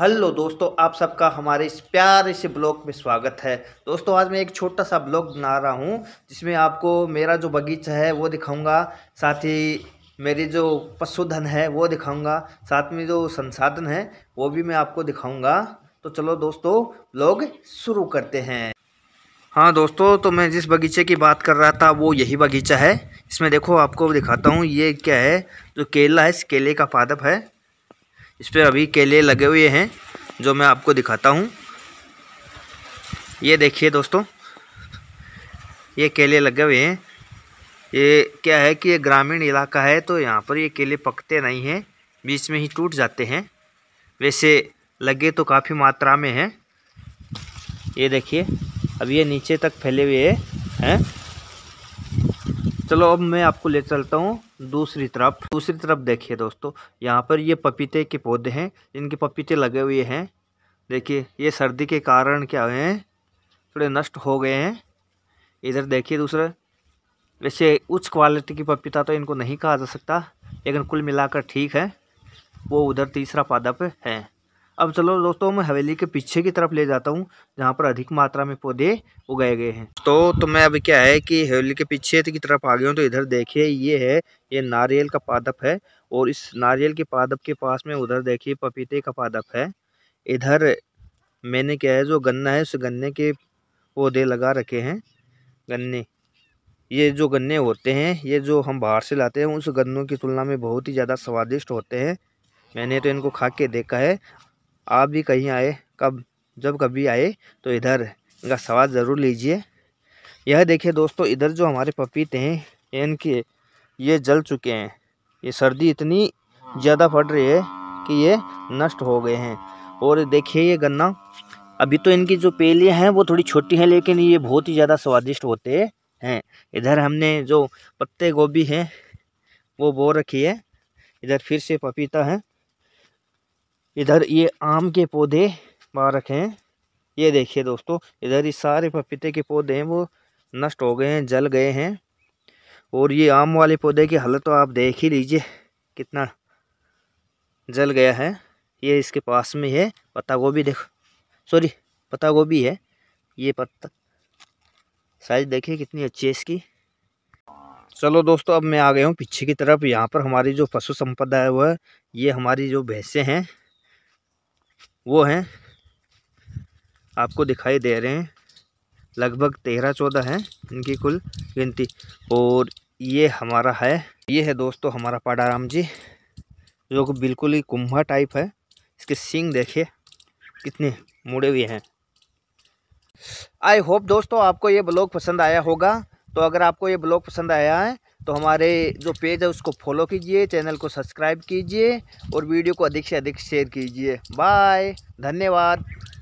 hello दोस्तों आप सबका हमारे इस प्यारे से ब्लॉग में स्वागत है दोस्तों आज मैं एक छोटा सा ब्लॉग बना रहा हूँ जिसमें आपको मेरा जो बगीचा है वो दिखाऊंगा साथ ही मेरी जो पशुधन है वो दिखाऊंगा साथ में जो संसाधन है वो भी मैं आपको दिखाऊंगा तो चलो दोस्तों ब्लॉग शुरू करते हैं हाँ दोस्तों तो मैं जिस बगीचे की बात कर रहा था वो यही बगीचा है इसमें देखो आपको दिखाता हूँ ये क्या है जो केला है इस केले का पादप है इस पर अभी केले लगे हुए हैं जो मैं आपको दिखाता हूँ ये देखिए दोस्तों ये केले लगे हुए हैं ये क्या है कि ये ग्रामीण इलाका है तो यहाँ पर ये केले पकते नहीं हैं बीच में ही टूट जाते हैं वैसे लगे तो काफ़ी मात्रा में हैं ये देखिए अब ये नीचे तक फैले हुए हैं चलो अब मैं आपको ले चलता हूँ दूसरी तरफ दूसरी तरफ देखिए दोस्तों यहाँ पर ये पपीते के पौधे हैं इनके पपीते लगे हुए हैं देखिए ये सर्दी के कारण क्या हुए हैं थोड़े नष्ट हो गए हैं इधर देखिए दूसरा वैसे उच्च क्वालिटी की पपीता तो इनको नहीं कहा जा सकता लेकिन कुल मिलाकर ठीक है वो उधर तीसरा पादप है अब चलो दोस्तों मैं हवेली के पीछे की तरफ ले जाता हूँ जहाँ पर अधिक मात्रा में पौधे उगाए गए हैं तो तो मैं अब क्या है कि हवेली के पीछे की तरफ आ गया हूँ तो इधर देखिए ये है ये नारियल का पादप है और इस नारियल के पादप के पास में उधर देखिए पपीते का पादप है इधर मैंने क्या है जो गन्ना है उस गन्ने के पौधे लगा रखे हैं गन्ने ये जो गन्ने होते हैं ये जो हम बाहर से लाते हैं उस गन्नों की तुलना में बहुत ही ज़्यादा स्वादिष्ट होते हैं मैंने तो इनको खा के देखा है आप भी कहीं आए कब जब कभी आए तो इधर इनका स्वाद ज़रूर लीजिए यह देखिए दोस्तों इधर जो हमारे पपीते हैं इनके ये जल चुके हैं ये सर्दी इतनी ज़्यादा पड़ रही है कि ये नष्ट हो गए हैं और देखिए ये गन्ना अभी तो इनकी जो पेलियाँ हैं वो थोड़ी छोटी हैं लेकिन ये बहुत ही ज़्यादा स्वादिष्ट होते हैं इधर हमने जो पत्ते गोभी हैं वो बो रखी है इधर फिर से पपीता है इधर ये आम के पौधे वहाँ रखे हैं ये देखिए दोस्तों इधर ये सारे पपीते के पौधे हैं वो नष्ट हो गए हैं जल गए हैं और ये आम वाले पौधे की हालत तो आप देख ही लीजिए कितना जल गया है ये इसके पास में है पत्ता गोभी देखो सॉरी पत्ता गोभी है ये पत्ता साइज देखिए कितनी अच्छी है इसकी चलो दोस्तों अब मैं आ गया हूँ पीछे की तरफ यहाँ पर हमारी जो पशु संपदा है वह ये हमारी जो भैंसें हैं वो हैं आपको दिखाई दे रहे हैं लगभग तेरह चौदह हैं इनकी कुल गिनती और ये हमारा है ये है दोस्तों हमारा पाडाराम जी जो कि बिल्कुल ही कुंभा टाइप है इसके सिंग देखिए कितने मुड़े हुए हैं आई होप दोस्तों आपको ये ब्लॉग पसंद आया होगा तो अगर आपको ये ब्लॉग पसंद आया है तो हमारे जो पेज है उसको फॉलो कीजिए चैनल को सब्सक्राइब कीजिए और वीडियो को अधिक से अधिक शेयर कीजिए बाय धन्यवाद